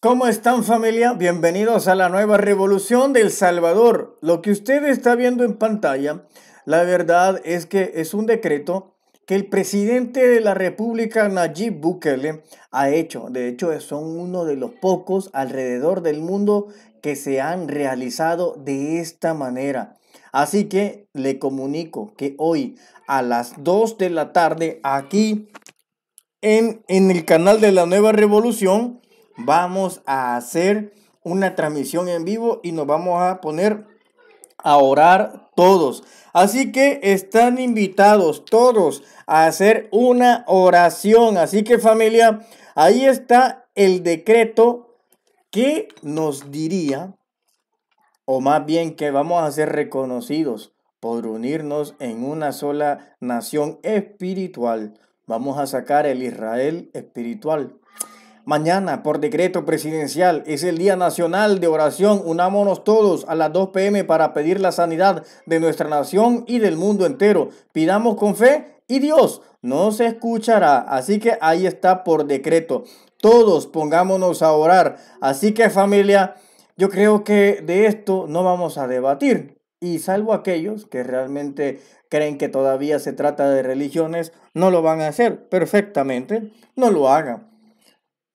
¿Cómo están familia? Bienvenidos a la nueva revolución del Salvador. Lo que usted está viendo en pantalla, la verdad es que es un decreto que el presidente de la República, Nayib Bukele, ha hecho. De hecho, son uno de los pocos alrededor del mundo que se han realizado de esta manera. Así que le comunico que hoy a las 2 de la tarde aquí en, en el canal de la nueva revolución, vamos a hacer una transmisión en vivo y nos vamos a poner a orar todos. Así que están invitados todos a hacer una oración. Así que familia, ahí está el decreto que nos diría, o más bien que vamos a ser reconocidos por unirnos en una sola nación espiritual. Vamos a sacar el Israel espiritual. Mañana, por decreto presidencial, es el Día Nacional de Oración. Unámonos todos a las 2 pm para pedir la sanidad de nuestra nación y del mundo entero. Pidamos con fe y Dios nos escuchará. Así que ahí está por decreto. Todos pongámonos a orar. Así que familia, yo creo que de esto no vamos a debatir. Y salvo aquellos que realmente creen que todavía se trata de religiones, no lo van a hacer perfectamente. No lo hagan.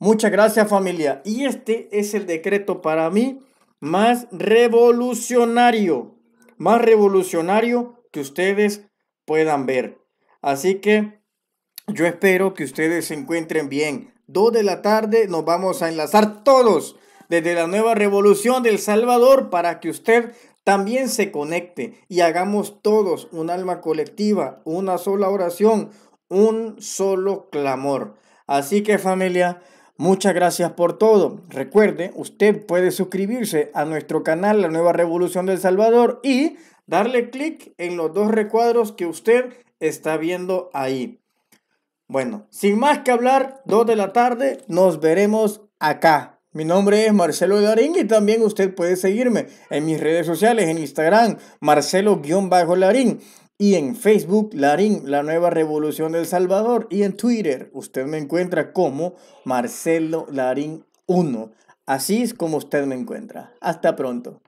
Muchas gracias familia. Y este es el decreto para mí más revolucionario, más revolucionario que ustedes puedan ver. Así que yo espero que ustedes se encuentren bien. Dos de la tarde nos vamos a enlazar todos desde la nueva revolución del Salvador para que usted también se conecte y hagamos todos un alma colectiva, una sola oración, un solo clamor. Así que familia, Muchas gracias por todo. Recuerde, usted puede suscribirse a nuestro canal La Nueva Revolución del Salvador y darle clic en los dos recuadros que usted está viendo ahí. Bueno, sin más que hablar, 2 de la tarde, nos veremos acá. Mi nombre es Marcelo Larín y también usted puede seguirme en mis redes sociales, en Instagram, Marcelo-Larín. Y en Facebook, Larín, la nueva revolución del Salvador. Y en Twitter, usted me encuentra como Marcelo Larín 1. Así es como usted me encuentra. Hasta pronto.